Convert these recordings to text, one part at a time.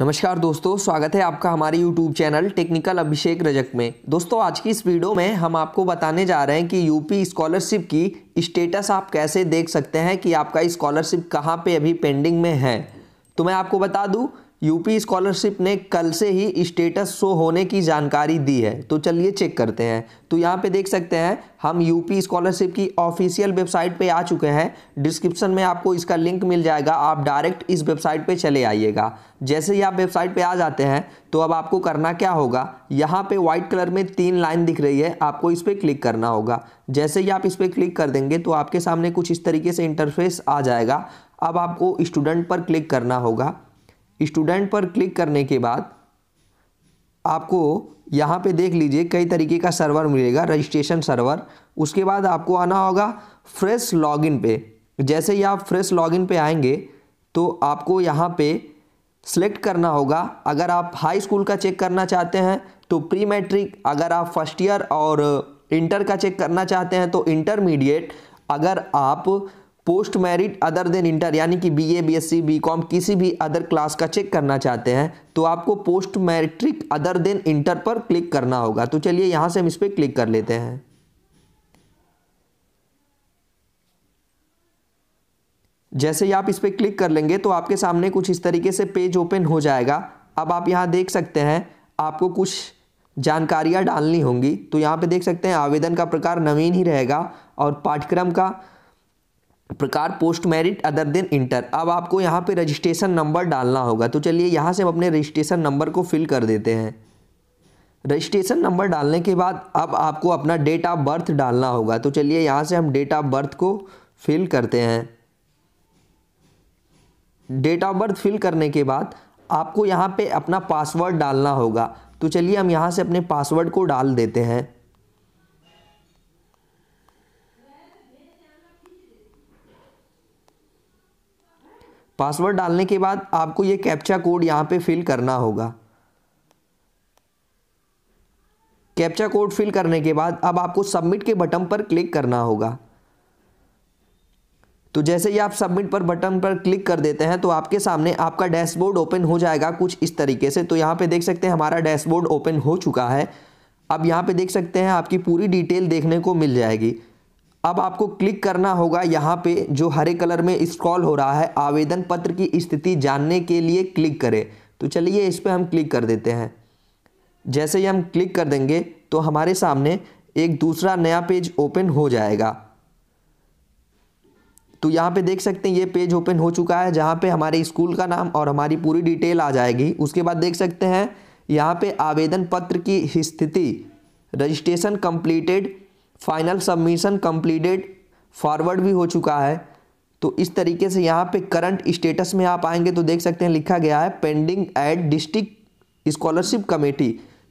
नमस्कार दोस्तों स्वागत है आपका हमारे YouTube channel technical Abhishek Rajak में दोस्तों आज की इस वीडियो में हम आपको बताने जा रहे हैं कि यूपी स्कॉलरशिप की स्टेटस आप कैसे देख सकते हैं कि आपका स्कॉलरशिप कहाँ पे अभी पेंडिंग में है तो मैं आपको बता दूं यूपी स्कॉलरशिप ने कल से ही स्टेटस शो होने की जानकारी दी है तो चलिए चेक करते हैं तो यहाँ पे देख सकते हैं हम यूपी स्कॉलरशिप की ऑफिशियल वेबसाइट पे आ चुके हैं डिस्क्रिप्शन में आपको इसका लिंक मिल जाएगा आप डायरेक्ट इस वेबसाइट पे चले आइएगा जैसे ही आप वेबसाइट पे आ जाते हैं तो अब आपको करना क्या होगा यहाँ पर वाइट कलर में तीन लाइन दिख रही है आपको इस पर क्लिक करना होगा जैसे ही आप इस पर क्लिक कर देंगे तो आपके सामने कुछ इस तरीके से इंटरफेस आ जाएगा अब आपको स्टूडेंट पर क्लिक करना होगा स्टूडेंट पर क्लिक करने के बाद आपको यहाँ पे देख लीजिए कई तरीके का सर्वर मिलेगा रजिस्ट्रेशन सर्वर उसके बाद आपको आना होगा फ्रेश लॉगिन पे जैसे ही आप फ्रेश लॉगिन पे आएंगे तो आपको यहाँ पे सेलेक्ट करना होगा अगर आप हाई स्कूल का चेक करना चाहते हैं तो प्री मैट्रिक अगर आप फर्स्ट ईयर और इंटर का चेक करना चाहते हैं तो इंटरमीडिएट अगर आप post merit other than inter यानी कि B A B S C B com किसी भी अदर क्लास का चेक करना चाहते हैं तो आपको post matric other than inter पर क्लिक करना होगा तो चलिए यहां से हम इस पर क्लिक कर लेते हैं जैसे ही आप इस पर क्लिक कर लेंगे तो आपके सामने कुछ इस तरीके से पेज ओपन हो जाएगा अब आप यहाँ देख सकते हैं आपको कुछ जानकारियां डालनी होंगी तो यहाँ पे देख सकते हैं आवेदन का प्रकार नवीन ही रहेगा और पाठ्यक्रम का प्रकार post merit other than inter अब आपको यहाँ पे रजिस्ट्रेशन नंबर डालना होगा तो चलिए यहाँ से हम अपने रजिस्ट्रेशन नंबर को फिल कर देते हैं रजिस्ट्रेशन नंबर डालने के बाद अब आपको अपना डेट ऑफ बर्थ डालना होगा तो चलिए यहाँ से हम डेट ऑफ बर्थ को फिल करते हैं डेट ऑफ बर्थ फिल करने के बाद आपको यहाँ पे अपना पासवर्ड डालना होगा तो चलिए हम यहाँ से अपने पासवर्ड को डाल देते हैं पासवर्ड डालने के बाद आपको ये कैप्चा कोड यहाँ पे फिल करना होगा कैप्चा कोड फिल करने के बाद अब आपको सबमिट के बटन पर क्लिक करना होगा तो जैसे ही आप सबमिट पर बटन पर क्लिक कर देते हैं तो आपके सामने आपका डैशबोर्ड ओपन हो जाएगा कुछ इस तरीके से तो यहाँ पे देख सकते हैं हमारा डैशबोर्ड ओपन हो चुका है अब यहाँ पे देख सकते हैं आपकी पूरी डिटेल देखने को मिल जाएगी अब आपको क्लिक करना होगा यहाँ पे जो हरे कलर में स्क्रॉल हो रहा है आवेदन पत्र की स्थिति जानने के लिए क्लिक करें तो चलिए इस पर हम क्लिक कर देते हैं जैसे ही हम क्लिक कर देंगे तो हमारे सामने एक दूसरा नया पेज ओपन हो जाएगा तो यहाँ पे देख सकते हैं ये पेज ओपन हो चुका है जहाँ पे हमारे स्कूल का नाम और हमारी पूरी डिटेल आ जाएगी उसके बाद देख सकते हैं यहाँ पे आवेदन पत्र की स्थिति registration completed final submission completed forward भी हो चुका है तो इस तरीके से यहाँ पे करंट स्टेटस में आप आएंगे तो देख सकते हैं लिखा गया है pending at district scholarship committee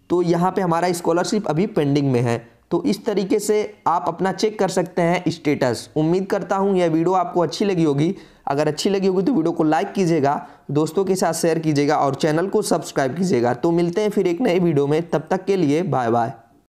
तो यहाँ पे हमारा स्कॉलरशिप अभी पेंडिंग में है तो इस तरीके से आप अपना चेक कर सकते हैं स्टेटस उम्मीद करता हूँ यह वीडियो आपको अच्छी लगी होगी अगर अच्छी लगी होगी तो वीडियो को लाइक कीजिएगा दोस्तों के साथ शेयर कीजिएगा और चैनल को सब्सक्राइब कीजिएगा तो मिलते हैं फिर एक नए वीडियो में तब तक के लिए बाय बाय